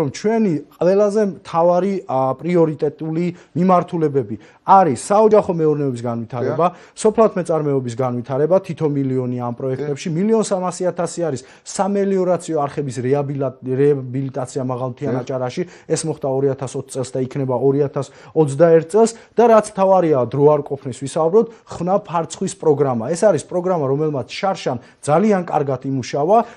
რომ ჩვენი ყველაზე მთავარი პრიორიტეტული მიმართულებები არის საოჯახო მეურნეობის განვითარება, სოფლად მეწარმეობის განვითარება, თითო მილიონი ამ პროექტებში, 1.300.000 არის სამელიორაციო არხების რეაბილიტაცია მაღალმთიან აჭარაში, ეს მოხდა 2020 წელს და იქნება 2021 წელს და რაც თავარია დრო არ ყოფნის ვისაუბროთ, ხნა ფარცხვის პროგრამა. ეს არის პროგრამა, რომელმაც შარშან ძალიან კარგად იმუშავა